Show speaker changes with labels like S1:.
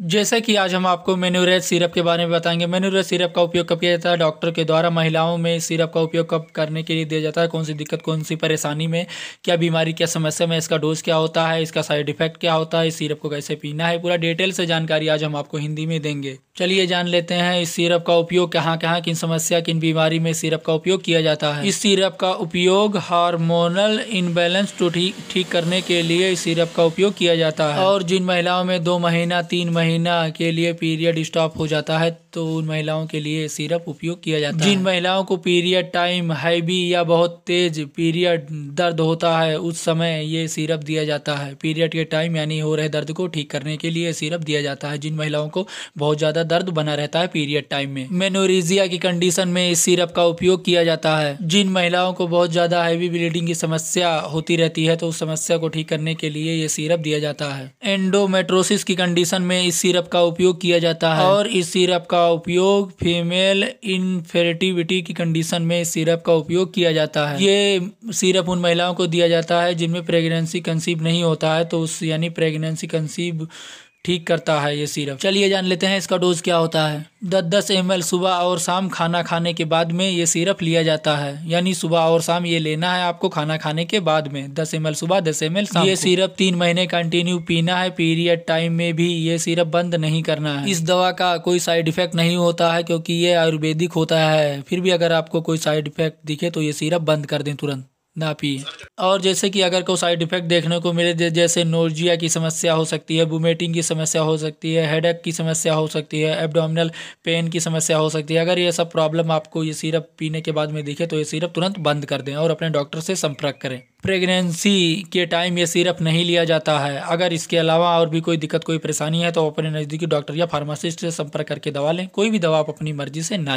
S1: जैसा कि आज हम आपको मेन्यूरेज सिरप के बारे में बताएंगे मेन्यूरेज सिरप का उपयोग कब किया जाता है डॉक्टर के द्वारा महिलाओं में सिरप का उपयोग कब करने के लिए दिया जाता है कौन सी दिक्कत कौन सी परेशानी में क्या बीमारी क्या समस्या में इसका डोज क्या होता है इसका साइड इफेक्ट क्या होता है इस सिरप को कैसे पीना है पूरा डिटेल से जानकारी आज हम आपको हिंदी में देंगे चलिए जान लेते हैं इस सिरप का उपयोग कहाँ कहाँ किन समस्या किन बीमारी में सिरप का उपयोग किया जाता है इस सिरप का उपयोग हार्मोनल इनबैलेंस टू ठीक करने के लिए इस सिरप का उपयोग किया जाता है और जिन महिलाओं में दो महीना तीन महीना महीना के लिए पीरियड स्टॉप हो जाता है तो उन महिलाओं के लिए सिरप उपयोग किया जाता है जिन महिलाओं को पीरियड टाइम हैवी या बहुत तेज पीरियड दर्द होता है उस समय ये सिरप दिया जाता है पीरियड के टाइम यानी हो रहे दर्द को ठीक करने के लिए सिरप दिया जाता है जिन महिलाओं को बहुत ज़्यादा दर्द बना रहता है पीरियड टाइम में मेनोरिजिया की कंडीशन में इस सिरप का उपयोग किया जाता है जिन महिलाओं को बहुत ज़्यादा हैवी ब्लीडिंग की समस्या होती रहती है तो उस समस्या को ठीक करने के लिए ये सिरप दिया जाता है एंडोमेट्रोसिस की कंडीशन में इस सिरप का उपयोग किया जाता है और इस सिरप का उपयोग फीमेल इनफेटिविटी की कंडीशन में इस सिरप का उपयोग किया जाता है ये सिरप उन महिलाओं को दिया जाता है जिनमें प्रेगनेंसी कंसीव नहीं होता है तो उस यानी प्रेगनेंसी कंसीव ठीक करता है ये सिरप चलिए जान लेते हैं इसका डोज क्या होता है दस दस एम सुबह और शाम खाना खाने के बाद में ये सिरप लिया जाता है यानी सुबह और शाम ये लेना है आपको खाना खाने के बाद में दस एम सुबह दस एम शाम ये सिरप तीन महीने कंटिन्यू पीना है पीरियड टाइम में भी ये सिरप बंद नहीं करना है इस दवा का कोई साइड इफेक्ट नहीं होता है क्योंकि ये आयुर्वेदिक होता है फिर भी अगर आपको कोई साइड इफेक्ट दिखे तो ये सिरप बंद कर दें तुरंत ना पिए और जैसे कि अगर कोई साइड इफेक्ट देखने को मिले जैसे नोर्जिया की समस्या हो सकती है बुमेटिंग की समस्या हो सकती है हेड की समस्या हो सकती है एबडोमिनल पेन की समस्या हो सकती है अगर ये सब प्रॉब्लम आपको ये सिरप पीने के बाद में दिखे तो ये सिरप तुरंत बंद कर दें और अपने डॉक्टर से संपर्क करें प्रेगनेंसी के टाइम ये सिरप नहीं लिया जाता है अगर इसके अलावा और भी कोई दिक्कत कोई परेशानी है तो अपने नज़दीकी डॉक्टर या फार्मासिस्ट से संपर्क करके दवा लें कोई भी दवा आप अपनी मर्जी से ना लें